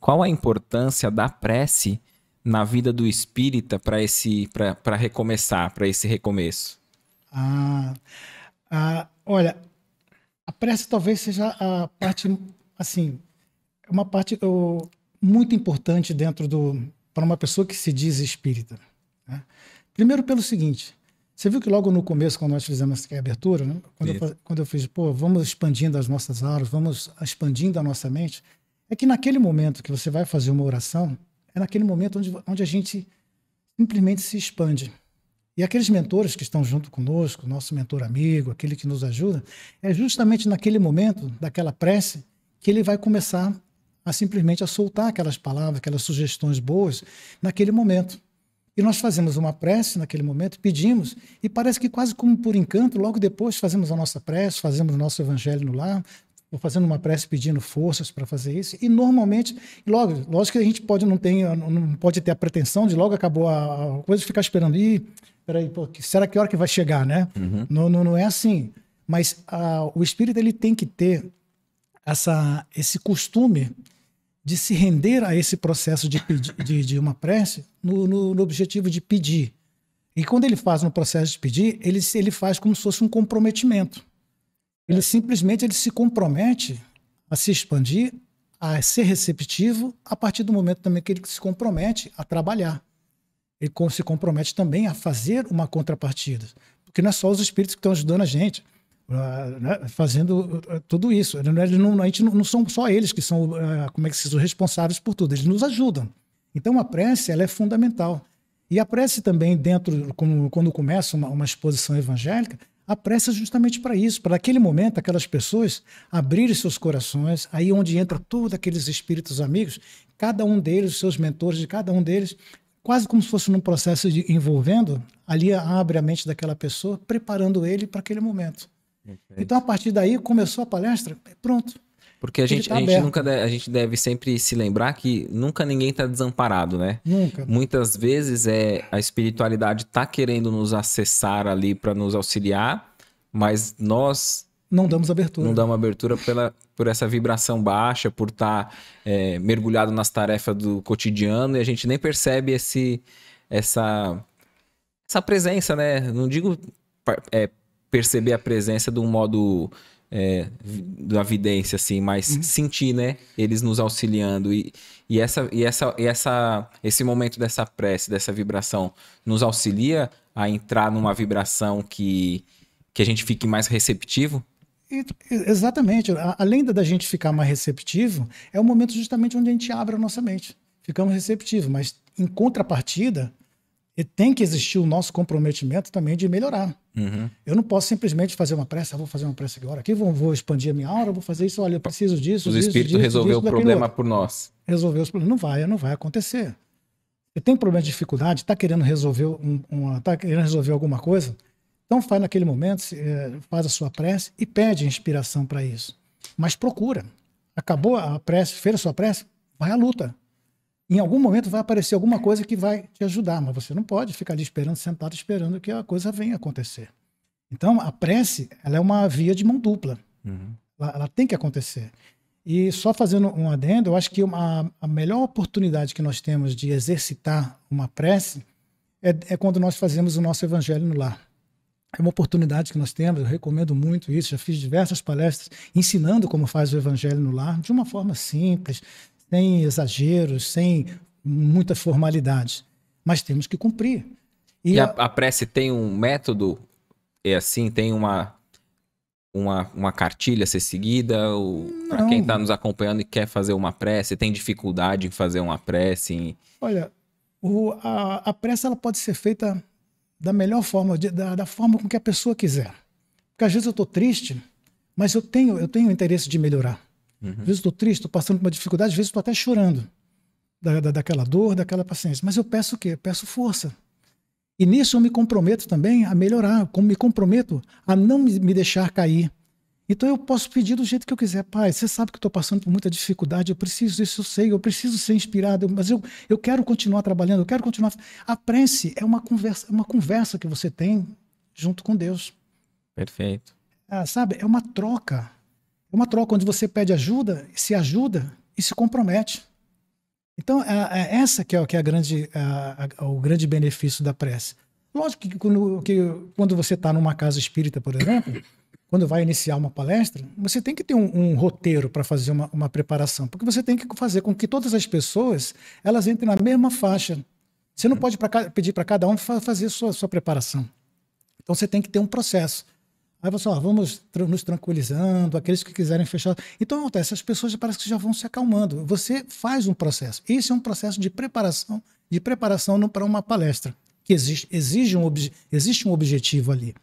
Qual a importância da prece na vida do espírita para esse para recomeçar, para esse recomeço? Ah, ah, olha, a prece talvez seja a parte assim, é uma parte muito importante dentro do para uma pessoa que se diz espírita. Né? Primeiro pelo seguinte, você viu que logo no começo, quando nós fizemos a abertura, né? quando, eu, quando, eu, fiz, pô, vamos expandindo as nossas aulas, vamos expandindo a nossa mente, é que naquele momento que você vai fazer uma oração, é naquele momento onde, onde a gente simplesmente se expande. E aqueles mentores que estão junto conosco, nosso mentor amigo, aquele que nos ajuda, é justamente naquele momento daquela prece que ele vai começar a simplesmente a soltar aquelas palavras, aquelas sugestões boas naquele momento. E nós fazemos uma prece naquele momento, pedimos, e parece que quase como por encanto, logo depois fazemos a nossa prece, fazemos o nosso evangelho no lar, Vou fazendo uma prece pedindo forças para fazer isso. E normalmente, logo, lógico que a gente pode não, tem, não pode ter a pretensão de logo acabou a coisa ficar esperando. Ih, peraí, pô, será que hora que vai chegar, né? Uhum. Não, não, não, é assim. Mas a, o espírito ele tem que ter essa, esse costume de se render a esse processo de, de, de uma prece no, no, no objetivo de pedir. E quando ele faz no processo de pedir, ele, ele faz como se fosse um comprometimento. Ele simplesmente ele se compromete a se expandir, a ser receptivo, a partir do momento também que ele se compromete a trabalhar. Ele se compromete também a fazer uma contrapartida. Porque não é só os espíritos que estão ajudando a gente, ah, né, fazendo eh, eh, tudo isso. É, não, a gente não, não, são só eles que são, eh, como é que se diz, responsáveis por tudo. Eles nos ajudam. Então a prece ela é fundamental. E a prece também, dentro, quando começa uma, uma exposição evangélica, a pressa é justamente para isso, para aquele momento, aquelas pessoas abrirem seus corações, aí onde entra todos aqueles espíritos amigos, cada um deles, seus mentores de cada um deles, quase como se fosse num processo de envolvendo, ali abre a mente daquela pessoa, preparando ele para aquele momento. Então, a partir daí, começou a palestra, pronto. Porque a gente, tá a, gente nunca deve, a gente deve sempre se lembrar que nunca ninguém está desamparado, né? Nunca. Muitas vezes é a espiritualidade está querendo nos acessar ali para nos auxiliar, mas nós não damos abertura. Não damos abertura pela, por essa vibração baixa, por estar tá, é, mergulhado nas tarefas do cotidiano e a gente nem percebe esse, essa, essa presença, né? Não digo é, perceber a presença de um modo é, da vidência, assim, mas uhum. sentir, né? Eles nos auxiliando. E, e, essa, e, essa, e essa, esse momento dessa prece, dessa vibração, nos auxilia a entrar numa vibração que, que a gente fique mais receptivo? E, exatamente. Além da gente ficar mais receptivo, é o momento justamente onde a gente abre a nossa mente. Ficamos receptivos, mas em contrapartida, e tem que existir o nosso comprometimento também de melhorar. Uhum. Eu não posso simplesmente fazer uma pressa, ah, vou fazer uma pressa agora aqui, vou, vou expandir a minha aura, vou fazer isso, olha, eu preciso disso. Os espíritos resolveu o problema por nós. Resolveu os problemas. Não vai, não vai acontecer. Você tem problema de dificuldade, está querendo resolver um, uma, tá querendo resolver alguma coisa? Então faz naquele momento, eh, faz a sua prece e pede inspiração para isso. Mas procura. Acabou a prece, fez a sua prece, vai à luta em algum momento vai aparecer alguma é. coisa que vai te ajudar, mas você não pode ficar ali esperando, sentado, esperando que a coisa venha acontecer. Então, a prece, ela é uma via de mão dupla. Uhum. Ela, ela, tem que acontecer. E só fazendo um adendo, eu acho que uma, a melhor oportunidade que nós temos de exercitar uma prece é, é quando nós fazemos o nosso evangelho no lar. É uma oportunidade que nós temos, eu recomendo muito isso. Já fiz diversas palestras ensinando como faz o evangelho no lar, de uma forma simples, sem exageros, sem muita formalidade. Mas temos que cumprir. E, e a, a prece tem um método? É assim? Tem uma uma, uma cartilha a ser seguida? Para quem está nos acompanhando e quer fazer uma prece, tem dificuldade em fazer uma prece? Em... Olha, o, a, a prece ela pode ser feita da melhor forma, de, da, da forma com que a pessoa quiser. Porque às vezes eu estou triste, mas eu tenho, eu tenho interesse de melhorar. Uhum. Às vezes estou triste, estou passando por uma dificuldade, às vezes estou até chorando da, da, daquela dor, daquela paciência. Mas eu peço o quê? Eu peço força. E nisso eu me comprometo também a melhorar, como me comprometo a não me deixar cair. Então eu posso pedir do jeito que eu quiser. Pai, você sabe que estou passando por muita dificuldade, eu preciso disso, eu sei, eu preciso ser inspirado, mas eu, eu quero continuar trabalhando, eu quero continuar. A prece é uma conversa, é uma conversa que você tem junto com Deus. Perfeito. Ah, sabe, é uma troca. É uma troca onde você pede ajuda, se ajuda e se compromete. Então, é a, é essa que é, que é a grande, é, a, o grande benefício da prece. Lógico que quando, que, quando você está numa casa espírita, por exemplo, quando vai iniciar uma palestra, você tem que ter um, um roteiro para fazer uma, uma preparação, porque você tem que fazer com que todas as pessoas elas entrem na mesma faixa. Você não pode pra, pedir para cada um fa fazer sua, sua preparação. Então, você tem que ter um processo. Aí você, ó, vamos nos tranquilizando, aqueles que quiserem fechar. Então acontece, as pessoas parece que já vão se acalmando. Você faz um processo. Esse é um processo de preparação, de preparação para uma palestra, que exige, exige um, existe um objetivo ali.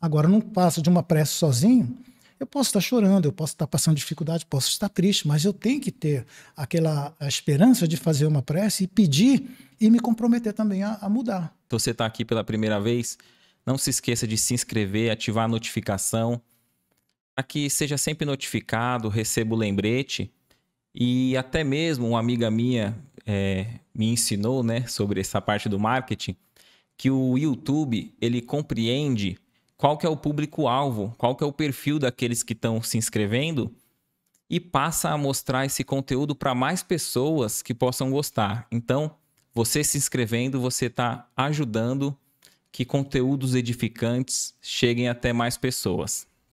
Agora, não passa de uma prece sozinho. Eu posso estar chorando, eu posso estar passando dificuldade, posso estar triste, mas eu tenho que ter aquela esperança de fazer uma prece e pedir e me comprometer também a, a mudar. Então você está aqui pela primeira vez, não se esqueça de se inscrever, ativar a notificação para que seja sempre notificado, receba o lembrete. E até mesmo uma amiga minha é, me ensinou né, sobre essa parte do marketing, que o YouTube ele compreende qual que é o público-alvo, qual que é o perfil daqueles que estão se inscrevendo e passa a mostrar esse conteúdo para mais pessoas que possam gostar. Então, você se inscrevendo, você está ajudando que conteúdos edificantes cheguem até mais pessoas.